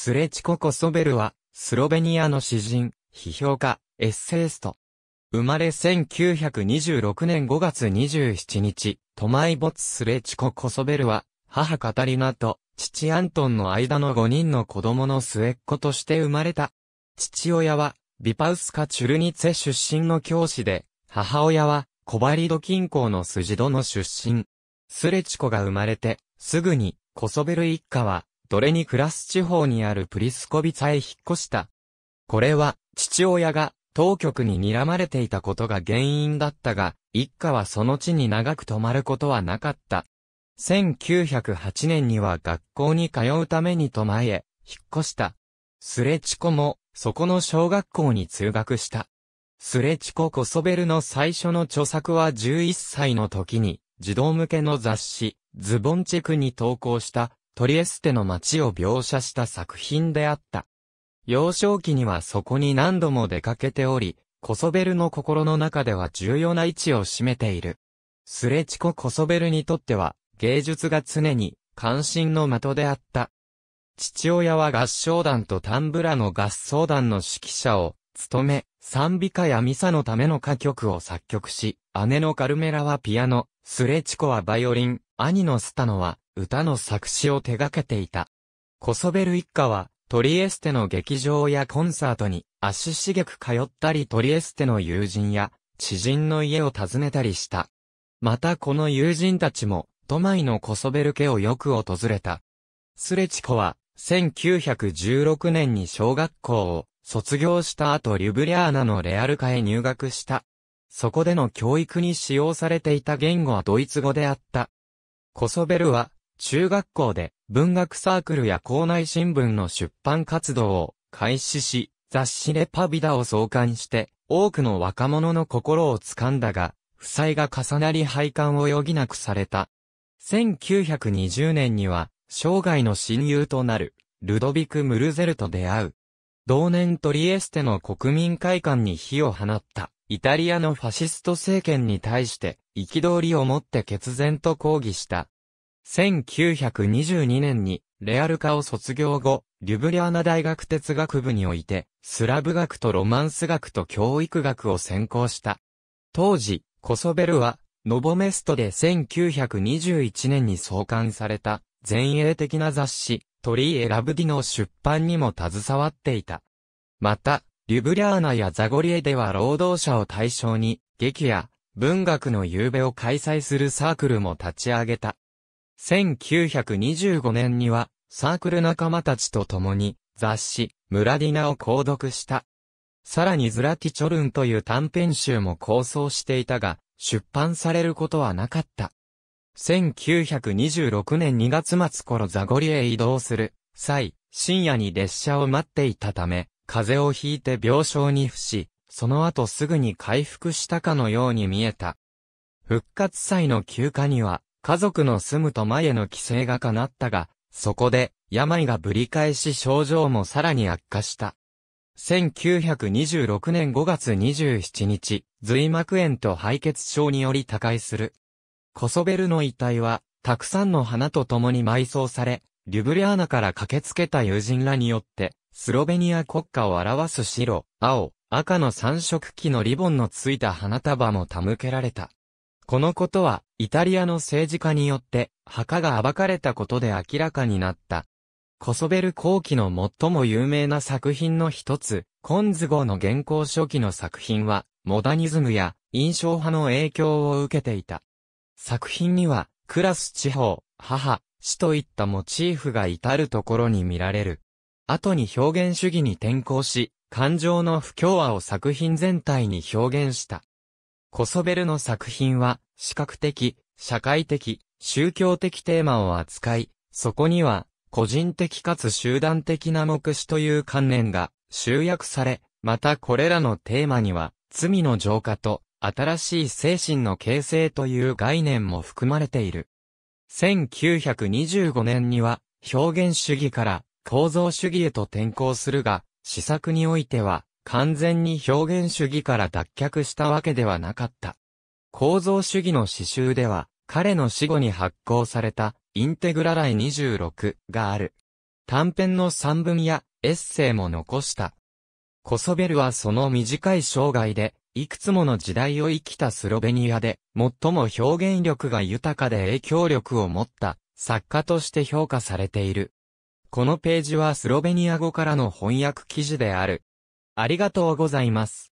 スレチコ・コソベルは、スロベニアの詩人、批評家、エッセイスト。生まれ1926年5月27日、トマイボツ・スレチコ・コソベルは、母カタリナと父アントンの間の5人の子供の末っ子として生まれた。父親は、ビパウスカ・チュルニツェ出身の教師で、母親は、コバリド近郊のスジドの出身。スレチコが生まれて、すぐに、コソベル一家は、ドレニクラス地方にあるプリスコビツァへ引っ越した。これは、父親が当局に睨まれていたことが原因だったが、一家はその地に長く泊まることはなかった。1908年には学校に通うために泊まへ引っ越した。スレチコも、そこの小学校に通学した。スレチコ・コソベルの最初の著作は11歳の時に、児童向けの雑誌、ズボンチェクに投稿したトリエステの街を描写した作品であった。幼少期にはそこに何度も出かけており、コソベルの心の中では重要な位置を占めている。スレチコ・コソベルにとっては、芸術が常に関心の的であった。父親は合唱団とタンブラの合奏団の指揮者を務め、賛美歌やミサのための歌曲を作曲し、姉のカルメラはピアノ、スレチコはバイオリン、兄のスタノは歌の作詞を手掛けていた。コソベル一家は、トリエステの劇場やコンサートに足しげく通ったりトリエステの友人や知人の家を訪ねたりした。またこの友人たちも、都内のコソベル家をよく訪れた。スレチコは、1916年に小学校を卒業した後リュブリアーナのレアルカへ入学した。そこでの教育に使用されていた言語はドイツ語であった。コソベルは中学校で文学サークルや校内新聞の出版活動を開始し、雑誌レパビダを創刊して、多くの若者の心を掴んだが、負債が重なり廃刊を余儀なくされた。1920年には、生涯の親友となる、ルドビク・ムルゼルと出会う。同年トリエステの国民会館に火を放った、イタリアのファシスト政権に対して、憤りを持って決然と抗議した、1922年にレアル科を卒業後、リュブリャーナ大学哲学部において、スラブ学とロマンス学と教育学を専攻した。当時、コソベルは、ノボメストで1921年に創刊された、前衛的な雑誌、トリー・エラブディの出版にも携わっていた。また、リュブリャーナやザゴリエでは労働者を対象に、劇や文学の夕べを開催するサークルも立ち上げた。1925年には、サークル仲間たちと共に、雑誌、ムラディナを購読した。さらにズラティチョルンという短編集も構想していたが、出版されることはなかった。1926年2月末頃ザゴリへ移動する際、深夜に列車を待っていたため、風邪をひいて病床に伏し、その後すぐに回復したかのように見えた。復活祭の休暇には、家族の住む都前への規制がかなったが、そこで、病がぶり返し症状もさらに悪化した。1926年5月27日、髄膜炎と敗血症により他界する。コソベルの遺体は、たくさんの花と共に埋葬され、リュブリアーナから駆けつけた友人らによって、スロベニア国家を表す白、青、赤の三色旗のリボンのついた花束も手向けられた。このことは、イタリアの政治家によって、墓が暴かれたことで明らかになった。コソベル後期の最も有名な作品の一つ、コンズ号の現行初期の作品は、モダニズムや印象派の影響を受けていた。作品には、クラス地方、母、死といったモチーフが至るところに見られる。後に表現主義に転向し、感情の不協和を作品全体に表現した。コソベルの作品は、視覚的、社会的、宗教的テーマを扱い、そこには、個人的かつ集団的な目視という観念が集約され、またこれらのテーマには、罪の浄化と、新しい精神の形成という概念も含まれている。1925年には、表現主義から構造主義へと転向するが、試作においては、完全に表現主義から脱却したわけではなかった。構造主義の詩集では、彼の死後に発行された、インテグラライ26がある。短編の散文やエッセイも残した。コソベルはその短い生涯で、いくつもの時代を生きたスロベニアで、最も表現力が豊かで影響力を持った作家として評価されている。このページはスロベニア語からの翻訳記事である。ありがとうございます。